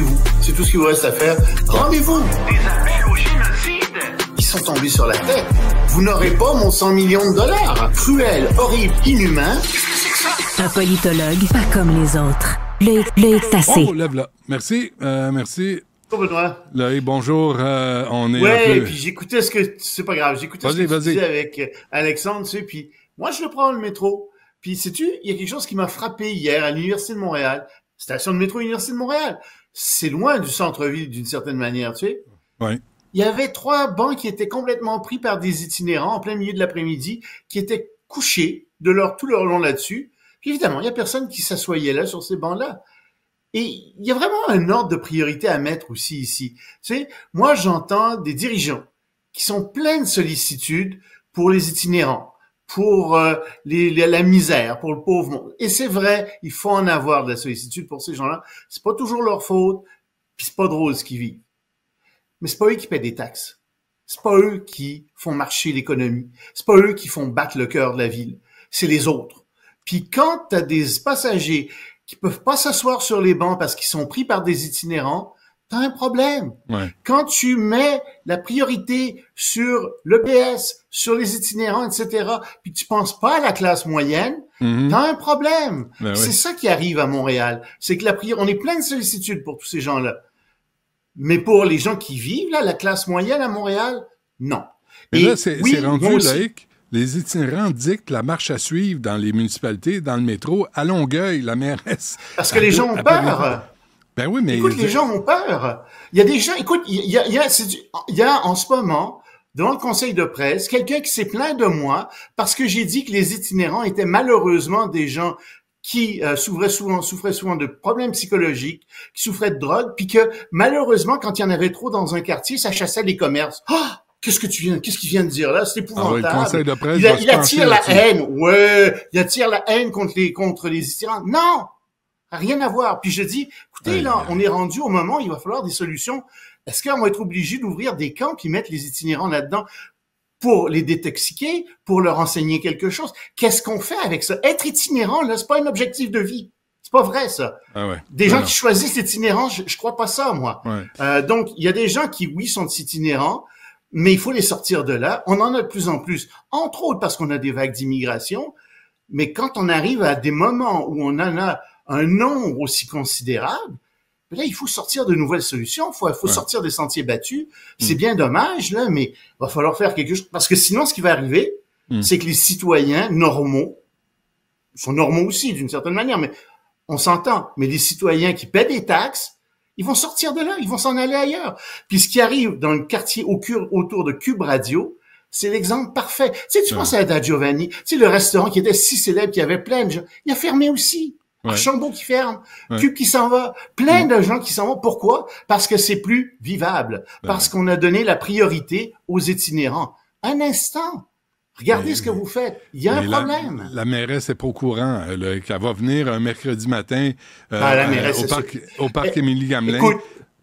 vous C'est tout ce qu'il vous reste à faire. Rendez-vous. Des appels au génocide. Ils sont tombés sur la tête. Vous n'aurez pas mon 100 millions de dollars. Cruel, horrible, inhumain. Un politologue, pas comme les autres. Le, le tassé. Oh, lève Merci, euh, merci. Bonjour bonjour, euh, on est ouais, un peu... puis j'écoutais ce que... C'est pas grave, j'écoutais ce que tu disais avec euh, Alexandre, tu sais, puis moi, je le prends le métro. Puis sais-tu, il y a quelque chose qui m'a frappé hier à l'Université de Montréal, station de métro Université de Montréal c'est loin du centre-ville d'une certaine manière, tu sais. Il y avait trois bancs qui étaient complètement pris par des itinérants en plein milieu de l'après-midi, qui étaient couchés de leur tout leur long là-dessus. évidemment, il n'y a personne qui s'assoyait là sur ces bancs-là. Et il y a vraiment un ordre de priorité à mettre aussi ici. Tu sais, moi j'entends des dirigeants qui sont pleins de sollicitude pour les itinérants, pour euh, les, la misère, pour le pauvre monde. Et c'est vrai, il faut en avoir de la sollicitude pour ces gens-là. C'est pas toujours leur faute, puis c'est pas drôle ce qu'ils vivent. Mais c'est pas eux qui paient des taxes. C'est pas eux qui font marcher l'économie. C'est pas eux qui font battre le cœur de la ville. C'est les autres. Puis quand tu as des passagers qui peuvent pas s'asseoir sur les bancs parce qu'ils sont pris par des itinérants, as un problème. Quand tu mets la priorité sur le sur les itinérants, etc., puis tu penses pas à la classe moyenne, mhm. tu un problème. Ben c'est ça qui arrive à Montréal. C'est que la on est plein de sollicitudes pour tous ces gens-là. Mais pour les gens qui vivent, là, la classe moyenne à Montréal, non. Et là, c'est rendu laïque. Les itinérants dictent la marche à suivre dans les municipalités, dans le métro, à Longueuil, la mairesse. Parce que les gens ont peur. Ben oui, mais... Écoute, les gens ont peur. Il y a des gens, écoute, il y a en ce moment, devant le conseil de presse, quelqu'un qui s'est plaint de moi parce que j'ai dit que les itinérants étaient malheureusement des gens qui euh, souffraient souvent souffraient souvent de problèmes psychologiques, qui souffraient de drogue, puis que malheureusement quand il y en avait trop dans un quartier, ça chassait les commerces. Ah, qu'est-ce que tu viens, qu'est-ce qu'il vient de dire là C'est ah épouvantable. le conseil de il, il attire la haine. Ouais, il attire la haine contre les contre les itinérants. Non, rien à voir. Puis je dis, écoutez, là, on est rendu au moment il va falloir des solutions est-ce qu'on va être obligé d'ouvrir des camps qui mettent les itinérants là-dedans pour les détoxiquer, pour leur enseigner quelque chose? Qu'est-ce qu'on fait avec ça? Être itinérant, là, c'est pas un objectif de vie. C'est pas vrai ça. Ah ouais. Des gens qui choisissent l'itinérance, je, je, crois pas ça moi. Euh, donc il y a des gens qui oui sont itinérants, mais il faut les sortir de là. On en a de plus en plus, entre autres parce qu'on a des vagues d'immigration. Mais quand on arrive à des moments où on en a un nombre aussi considérable, Là, il faut sortir de nouvelles solutions, il faut, sortir des sentiers battus. Mm. C'est bien dommage, là, mais il va falloir faire quelque chose. Parce que sinon, ce qui va arriver, mm. c'est que les citoyens normaux, sont normaux aussi, d'une certaine manière, mais on s'entend, mais les citoyens qui paient des taxes, ils vont sortir de là, ils vont s'en aller ailleurs. Puis ce qui arrive dans le quartier autour de Cube Radio, c'est l'exemple parfait. Tu sais, tu penses à Da Giovanni, tu le restaurant qui était si célèbre, qui avait plein de gens, il a fermé aussi. Archambault qui ferme, Cube qui s'en va, plein mm. de gens qui s'en vont. Pourquoi Parce que c'est plus vivable, ben parce qu'on a donné la priorité aux itinérants. Un instant, Regardez ce que vous faites. Il y a un problème. La, mairesse est pas au courant. Euh, elle va venir un mercredi matin euh, ah, euh, au, parc, eh, Émilie Gamelin.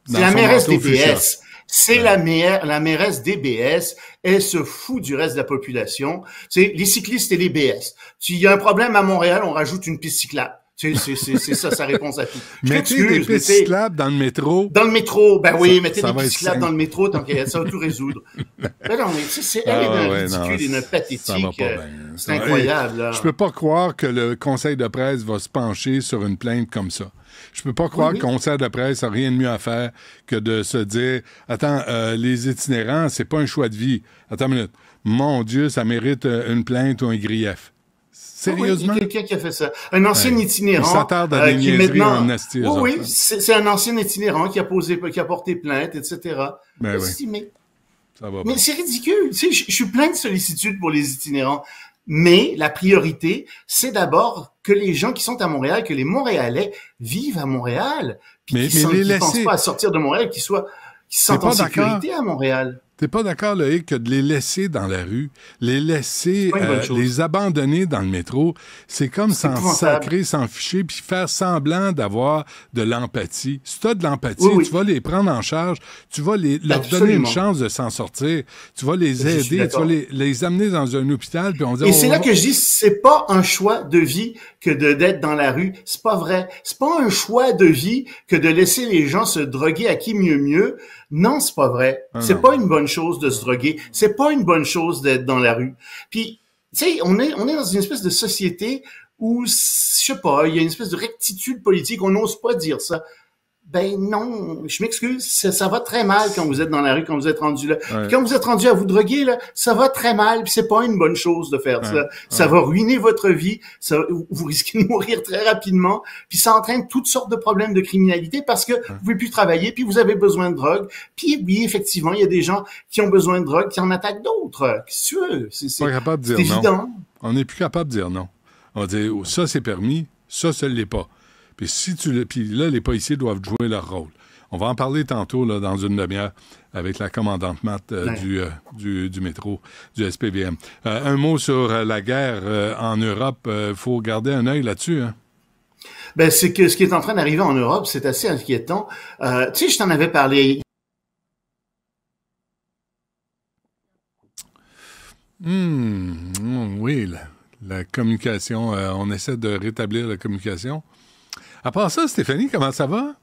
c'est la mairesse BS. C'est la, maire, la mairesse DBS. Elle se fout du reste de la population. C'est les cyclistes et les BS. il y a un problème à Montréal, on rajoute une piste cyclable c'est ça sa réponse à tout. Mettez des petits dans le métro. Dans le métro, ben oui, mettez des petits dans le métro, tant qu'elle euh, ça va tout résoudre. Ben non, c'est elle est le ridicule et pathétique. C'est incroyable. Je peux pas croire que le conseil de presse va se pencher sur une plainte comme ça. Je ne peux pas croire que le conseil de presse n'a rien de mieux à faire que de se dire Attends, euh, les itinérants, c'est pas un choix de vie. Attends une minute. Mon Dieu, ça mérite euh, une plainte ou un grief. Ah Sérieusement? quelqu'un qui a fait ça. Un ancien itinérant. Euh, oui, hein. c'est un ancien itinérant qui a posé, qui a porté plainte, etc. Ben mais, c'est ridicule. Tu sais, je, suis plein de sollicitude pour les itinérants. Mais la priorité, c'est d'abord que les gens qui sont à Montréal, que les Montréalais vivent à Montréal, puis qu'ils ne pensent pas à sortir de Montréal, qu'ils soient, qu'ils se sentent en sécurité à Montréal. T'es pas d'accord, Loïc, que de les laisser dans la rue, les laisser, euh, les abandonner dans le métro, c'est comme s'en sacrer, s'en ficher, puis faire semblant d'avoir de l'empathie. Si t'as de l'empathie, tu vas les prendre en charge, tu vas les, leur donner une chance de s'en sortir, tu vas les aider, tu vas les, amener dans un hôpital, puis on dit... Et c'est là que je dis, c'est pas un choix de vie que d'être dans la rue. C'est pas vrai. C'est pas un choix de vie que de laisser les gens se droguer à qui mieux mieux. Non, c'est pas vrai. Ah c'est pas une bonne chose de se droguer. C'est pas une bonne chose d'être dans la rue. Puis, tu sais, on est, on est dans une espèce de société où, je sais pas, il y a une espèce de rectitude politique. On n'ose pas dire ça ben non, je m'excuse, ça, va très mal quand vous êtes dans la rue, quand vous êtes rendu là. Quand vous êtes rendu à vous droguer, là, ça va très mal, puis c'est pas une bonne chose de faire ça. Ça va ruiner votre vie, ça, vous risquez de mourir très rapidement, puis ça entraîne toutes sortes de problèmes de criminalité parce que vous pouvez plus travailler, puis vous avez besoin de drogue. Puis oui, effectivement, il y a des gens qui ont besoin de drogue, qui en attaquent d'autres. Qu'est-ce que C'est évident. On n'est plus capable de dire non. On dit, oh, ça c'est permis, ça, ça l'est pas. Puis, si tu là, les policiers doivent jouer leur rôle. On va en parler tantôt là, dans une demi-heure avec la commandante Matt euh, ben. euh, du, du, métro, du SPVM. Euh, un mot sur la guerre en Europe. Il faut garder un œil là-dessus. Hein. Ben, c'est que ce qui est en train d'arriver en Europe, c'est assez inquiétant. tu sais, je t'en avais parlé. Hmm, hmm, oui, la, la communication. on essaie de rétablir la communication. À part ça, Stéphanie, comment ça va?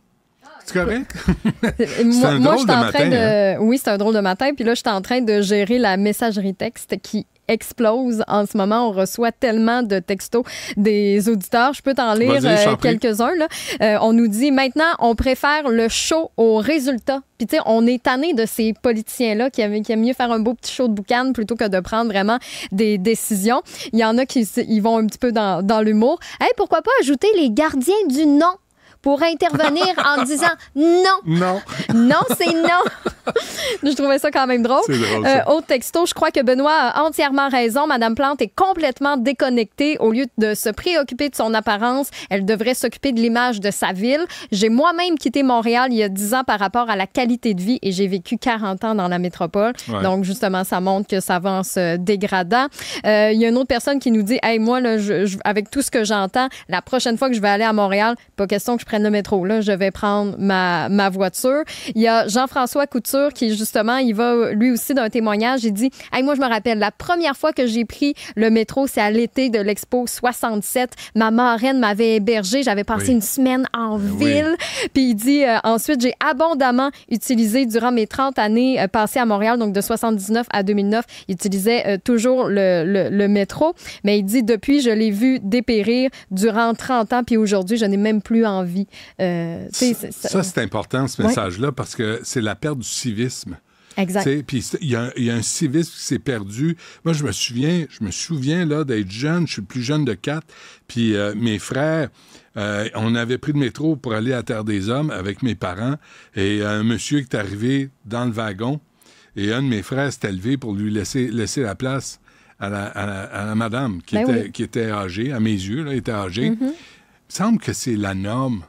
C'est correct? moi, je suis en train de. Hein? Oui, c'est un drôle de matin. Puis là, je suis en train de gérer la messagerie texte qui explose en ce moment. On reçoit tellement de textos des auditeurs. Je peux t'en lire euh, quelques-uns. Euh, on nous dit maintenant, on préfère le show au résultat. Puis tu sais, on est tanné de ces politiciens-là qui, qui, aiment mieux faire un beau petit show de boucan plutôt que de prendre vraiment des décisions. Il y en a qui vont un petit peu dans, dans l'humour. Et pourquoi pas ajouter les gardiens du non pour intervenir en disant non. Non. Non, c'est non. je trouvais ça quand même drôle. Euh, autre texto, je crois que Benoît a entièrement raison. Madame Plante est complètement déconnectée. Au lieu de se préoccuper de son apparence, elle devrait s'occuper de l'image de sa ville. J'ai moi-même quitté Montréal il y a 10 ans par rapport à la qualité de vie et j'ai vécu 40 ans dans la métropole. Donc, justement, ça montre que ça va en se dégradant. Euh, il y a une autre personne qui nous dit Hey, moi, là, avec tout ce que j'entends, la prochaine fois que je vais aller à Montréal, pas question que je prenne le métro. Là, je vais prendre ma, voiture. Il y a Jean-François Couture qui, justement, il va euh, lui aussi d'un témoignage. Il dit Moi, je me rappelle, la première fois que j'ai pris le métro, c'est à l'été de l'Expo 67. Ma marraine m'avait hébergé. J'avais passé une semaine en ben ville. Puis il dit euh, Ensuite, j'ai abondamment utilisé durant mes 30 années euh, passées à Montréal, donc de 79 à 2009. Il utilisait toujours le, métro. Mais il dit Depuis, je l'ai vu dépérir durant 30 ans. Puis aujourd'hui, je n'ai même plus envie. Euh, ça, ça c'est important, ce message-là, parce que c'est la perte du civisme. Exact. Puis il y, a un civisme qui s'est perdu. Moi, je me souviens, je me souviens là d'être jeune. Je suis plus jeune de quatre. Puis euh, mes frères, euh, on avait pris le métro pour aller à Terre des Hommes avec mes parents et un monsieur qui est arrivé dans le wagon et un de mes frères s'est levé pour lui laisser la place à la, madame ben qui, était, âgée à mes yeux là, était âgée. Mm-hmm. Il me semble que c'est la norme.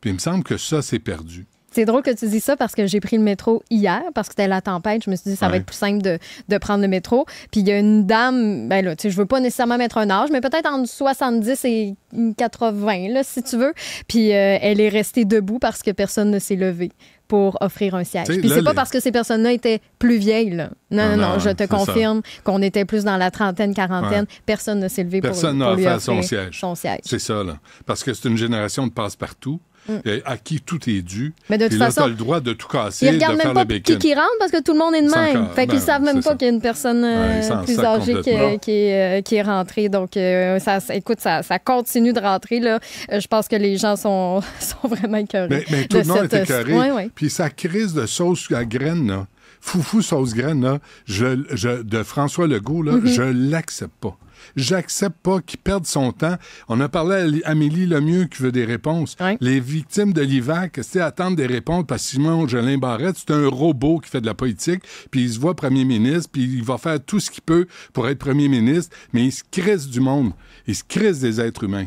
Puis il me semble que ça s'est perdu. C'est drôle que tu dis ça parce que j'ai pris le métro hier, parce que c'était la tempête. Je me suis dit, ça va être plus simple de, prendre le métro. Puis il y a une dame, ben là, tu sais, je veux pas nécessairement mettre un âge, mais peut-être entre 70 et 80, si tu veux. Puis euh, elle est restée debout parce que personne ne s'est levé pour offrir un siège. Puis c'est pas parce que ces personnes-là étaient plus vieilles. Non, non, non, je hein, te confirme qu'on était plus dans la trentaine, quarantaine. Personne ne s'est levé pour, lui offrir son siège. siège. C'est ça, Parce que c'est une génération de passe-partout Mm. à qui tout est dû. Mais de toute, façon, le droit de tout casser. Ils regardent même pas qui, qui rentre parce que tout le monde est de même. fait qu'ils ben savent même pas qu'il y a une personne euh, plus âgée qui, est, euh, qui, est rentrée. Donc, euh, ça, écoute, ça, ça, continue de rentrer. Là. Je pense que les gens sont, sont vraiment écœurés. Mais, tout le monde est écœuré. Puis sa crise de sauce à graines, là, foufou sauce graine, là, je, de François Legault, là, mhm. je l'accepte pas. J'accepte pas qu'il perde son temps. On a parlé à Amélie Lemieux qui veut des réponses. Les victimes de l'IVAC, c'est attendre des réponses parce que Simon Jolin Barrette, c'est un robot qui fait de la politique, puis il se voit premier ministre, puis il va faire tout ce qu'il peut pour être premier ministre, mais il se crisse du monde. Il se crisse des êtres humains.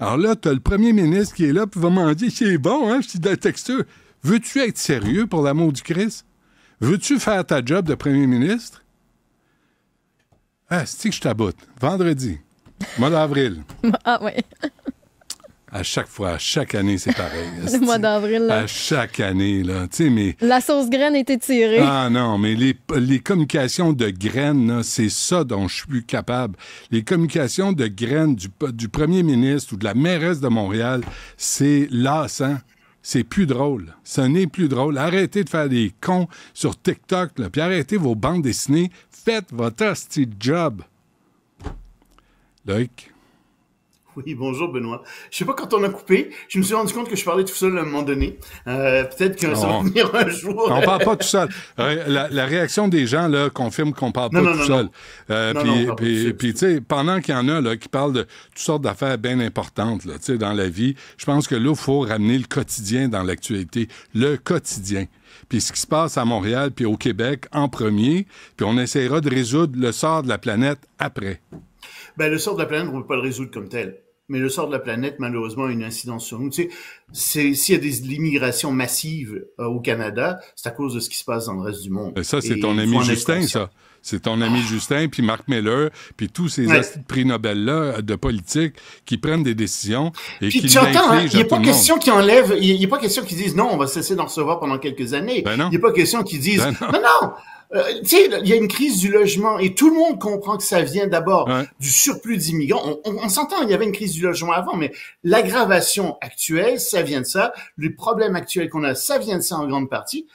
Alors là, tu as le premier ministre qui est là, puis va m'en dire c'est bon, hein, je suis texteux. Veux-tu être sérieux pour l'amour du Christ? Veux-tu faire ta job de premier ministre? Ah, c'est que je t'aboute. Vendredi, mois d'avril. ah oui. À chaque fois, à chaque année, c'est pareil. le mois d'avril, là. À chaque année, là. mais. La sauce graine était tirée. Ah non, mais les, communications de graines, c'est ça dont je suis plus capable. Les communications de graines du, du premier ministre ou de la mairesse de Montréal, c'est lassant c'est plus drôle. Ce n'est plus drôle. Arrêtez de faire des cons sur TikTok, puis arrêtez vos bandes dessinées. Faites votre style job. Like. Oui, bonjour Benoît. Je sais pas quand on a coupé, je me suis rendu compte que je parlais tout seul à un moment donné. Euh, peut-être que va venir un jour. on parle pas tout seul. Euh, la, réaction des gens là confirme qu'on parle pas tout seul. puis, tu sais, pendant qu'il y en a là qui parlent de toutes sortes d'affaires bien importantes tu dans la vie, je pense que là faut ramener le quotidien dans l'actualité, le quotidien. Puis ce qui se passe à Montréal puis au Québec en premier, puis on essaiera de résoudre le sort de la planète après ben, le sort de la planète, on ne peut pas le résoudre comme tel. Mais le sort de la planète, malheureusement, a une incidence sur nous. Tu s'il y a de l'immigration massive euh, au Canada, c'est à cause de ce qui se passe dans le reste du monde. Et ça, c'est ton ami Justin, ça. C'est ton ami ah. Justin, puis Marc Miller, puis tous ces prix Nobel-là euh, de politique qui prennent des décisions et qui tu entends, hein, il a pas question qu'ils enlèvent, il a pas question qu'ils disent non, on va cesser d'en recevoir pendant quelques années. Ben il il a pas question qu'ils disent ben non, non, euh, tu sais, il y a une crise du logement et tout le monde comprend que ça vient d'abord du surplus d'immigrants. On, s'entend, il y avait une crise du logement avant, mais l'aggravation actuelle, ça vient de ça. Le problème actuel qu'on a, ça vient de ça en grande partie.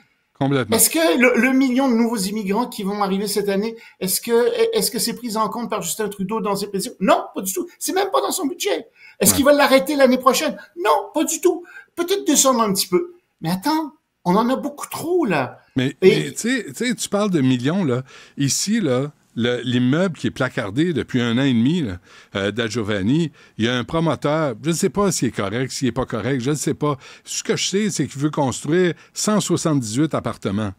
Est-ce que le, million de nouveaux immigrants qui vont arriver cette année, est-ce que est-ce que c'est pris en compte par Justin Trudeau dans ses prévisions Non, pas du tout. C'est même pas dans son budget. Est-ce qu'il qu'ils l'arrêter l'année prochaine Non, pas du tout. Peut-être descendre un petit peu. Mais attends, on en a beaucoup trop là. Mais, tu tu parles de millions, là. Ici, là, l'immeuble qui est placardé depuis un an et demi là, euh, il y a un promoteur, je ne sais pas s'il est correct, s'il n'est pas correct, je ne sais pas. Ce que je sais, c'est qu'il veut construire 178 appartements.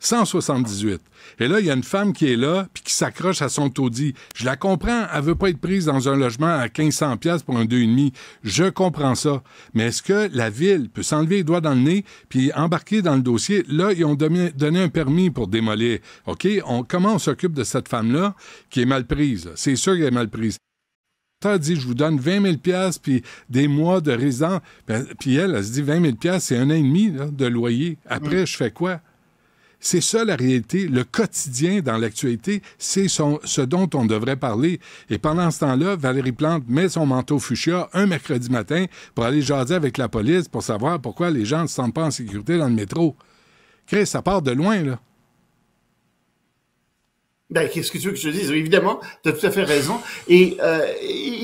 178. Et là, il y a une femme qui est là, puis qui s'accroche à son taudis. Je la comprends, elle veut pas être prise dans un logement à 1500 pièces pour un deux et demi. Je comprends ça. Mais est-ce que la ville peut s'enlever les doigts dans le nez puis embarquer dans le dossier? Là, ils ont donné un permis pour démolir. OK? On, comment on s'occupe de cette femme-là qui est mal prise? C'est sûr qu'elle est mal prise dit je vous donne 20 000 puis des mois de résidence. Ben, puis elle, elle, se dit 20 000 c'est un an et demi de loyer. Après, mm. je fais quoi? C'est ça la réalité. Le quotidien dans l'actualité, c'est ce dont on devrait parler. Et pendant ce temps-là, Valérie Plante met son manteau fuchsia un mercredi matin pour aller jaser avec la police pour savoir pourquoi les gens ne se sentent pas en sécurité dans le métro. Chris, ça part de loin, là. Ben, qu'est-ce que tu veux que je te dise Évidemment, tu as tout à fait raison. Et, euh,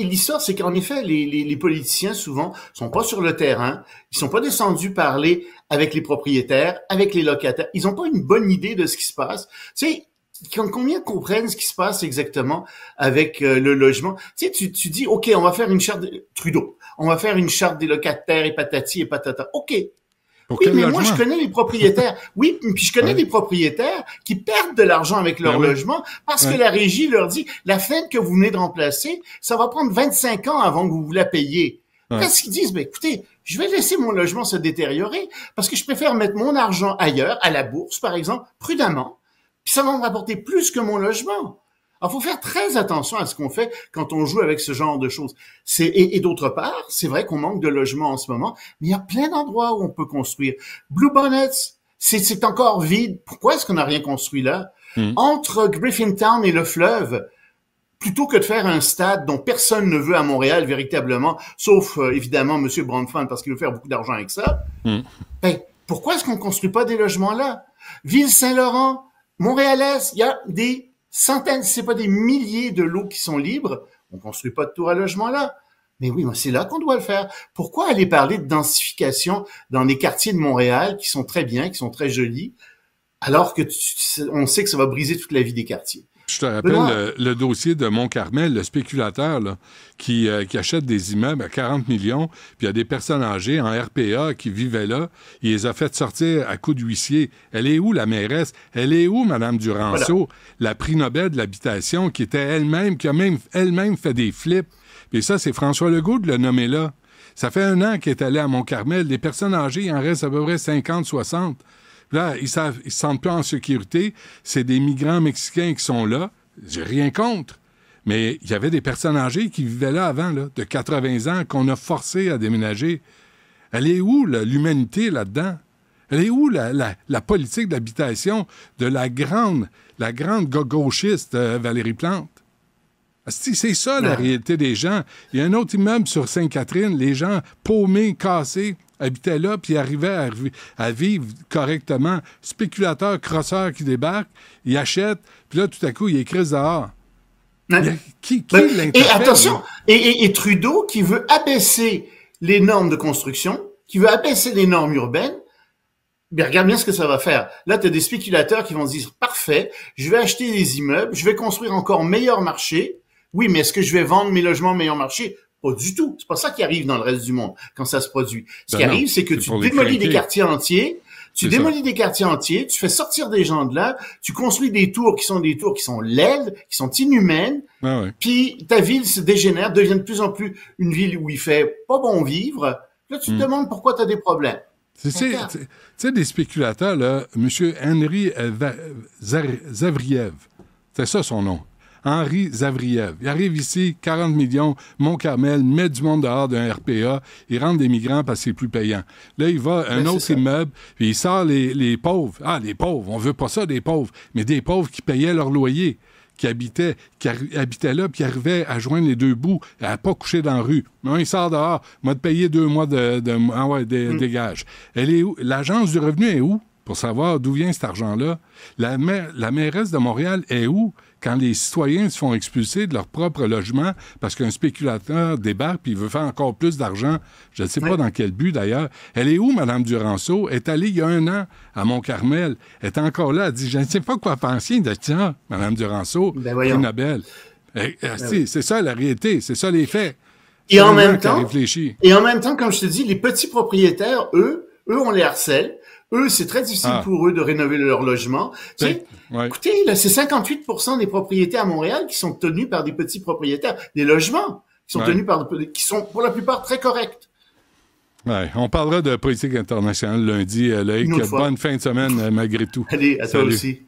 l'histoire, c'est qu'en effet, les, les, les, politiciens, souvent, sont pas sur le terrain, ils sont pas descendus parler avec les propriétaires, avec les locataires. Ils ont pas une bonne idée de ce qui se passe. Tu sais, quand, combien comprennent ce qui se passe exactement avec euh, le logement Tu sais, tu, tu dis, OK, on va faire une charte... Trudeau, on va faire une charte des locataires et patati et patata. OK, oui, mais moi, je connais les propriétaires. Oui, puis je connais des propriétaires qui perdent de l'argent avec leur ben logement parce que la régie leur dit, la fenêtre que vous venez de remplacer, ça va prendre 25 ans avant que vous la payiez. Qu'est-ce qu'ils disent? Ben, écoutez, je vais laisser mon logement se détériorer parce que je préfère mettre mon argent ailleurs, à la bourse, par exemple, prudemment, puis ça va me rapporter plus que mon logement. Alors, faut faire très attention à ce qu'on fait quand on joue avec ce genre de choses. C'est et, d'autre part, c'est vrai qu'on manque de logements en ce moment, mais il y a plein d'endroits où on peut construire. Blue Bonnets, c'est encore vide. Pourquoi est-ce qu'on n'a rien construit là hmm. Entre Griffintown et le fleuve, plutôt que de faire un stade dont personne ne veut à Montréal véritablement, sauf euh, évidemment M. Brandfan parce qu'il veut faire beaucoup d'argent avec ça, hmm. ben, pourquoi est-ce qu'on ne construit pas des logements là Ville-Saint-Laurent, Montréal-Est, il y a des centaines, c'est pas des milliers de lots qui sont libres. On construit pas de tour à logement là. Mais oui, c'est là qu'on doit le faire. Pourquoi aller parler de densification dans les quartiers de Montréal qui sont très bien, qui sont très jolis, alors que on sait que ça va briser toute la vie des quartiers? Je te rappelle le, dossier de Montcarmel, le spéculateur euh, qui, achète des immeubles à 40 millions, puis il y a des personnes âgées en RPA qui vivaient là. Il les a fait sortir à coups d'huissier. Elle est où, la mairesse? Elle est où, Madame Duranceau, la prix Nobel de l'habitation, qui était elle-même, qui a même elle-même fait des flips? Puis ça, c'est François Legault de le nommer là. Ça fait un an qu'elle est allée à Montcarmel. Les personnes âgées, il en reste à peu près 50, 60. Là, ils ne se sentent plus en sécurité. C'est des migrants mexicains qui sont là. J'ai rien contre. Mais il y avait des personnes âgées qui vivaient là avant, de 80 ans, qu'on a forcé à déménager. Elle est où, l'humanité, là, dedans Elle est où la, politique d'habitation de la grande, la grande gauchiste euh, Valérie Plante? C'est ça la ah. réalité des gens. Il y a un autre immeuble sur Sainte-Catherine, les gens paumés, cassés, habitaient là, puis arrivaient à, vivre correctement. Spéculateurs, crosseurs qui débarquent, ils achètent, puis là, tout à coup, ils écrivent dehors. Qui, ben, et attention, et, Trudeau qui veut abaisser les normes de construction, qui veut abaisser les normes urbaines, bien, regarde bien ce que ça va faire. Là, tu as des spéculateurs qui vont se dire, parfait, je vais acheter des immeubles, je vais construire encore meilleur marché, oui, mais est-ce que je vais vendre mes logements au meilleur marché? Pas du tout. C'est pas ça qui arrive dans le reste du monde quand ça se produit. Ce ben qui arrive, c'est que tu démolis des quartiers entiers, tu démolis des quartiers entiers, tu fais sortir des gens de là, tu construis des tours qui sont des tours qui sont laides, qui sont inhumaines, ah puis ta ville se dégénère, devient de plus en plus une ville où il fait pas bon vivre. Là, tu te hmm. demandes pourquoi tu as des problèmes. Tu sais, des spéculateurs, là, M. Henry euh, euh, Zavriev, c'est ça son nom. Henri Zavriev. Il arrive ici, 40 millions, Mont-Carmel, met du monde dehors d'un RPA, il rentre des migrants parce que c'est plus payant. Là, il va à un ben, autre immeuble, puis il sort les, pauvres. Ah, les pauvres, on veut pas ça, des pauvres, mais des pauvres qui payaient leur loyer qui habitaient qui habitait là, puis qui arrivaient à joindre les deux bouts, à pas coucher dans la rue. Non, il sort dehors, m'a de payer deux mois de, ah mm. dégage. Elle est où? L'agence du revenu est où? Pour savoir d'où vient cet argent-là. La, maire la mairesse de Montréal est où? quand les citoyens se font expulser de leur propre logement parce qu'un spéculateur débarque puis veut faire encore plus d'argent, je ne sais pas dans quel but d'ailleurs. Elle est où, Mme Duranceau? Elle est allée il y a un an à Montcarmel. Elle est encore là. dit Je ne sais pas quoi penser de tiens, Mme Duranceau, ben, eh, eh, ben C'est ça la réalité, c'est ça les faits. Et en, même temps, et en même temps, comme je te dis, les petits propriétaires, eux, eux, on les harcèle eux, c'est très difficile ah. pour eux de rénover leur logement. Écoutez, c'est 58% des propriétés à Montréal qui sont tenues par des petits propriétaires, des logements qui sont tenus par, qui sont pour la plupart très corrects. on parlera de politique internationale lundi, euh, Loïc. Bonne fin de semaine euh, malgré tout. Allez, à toi aussi.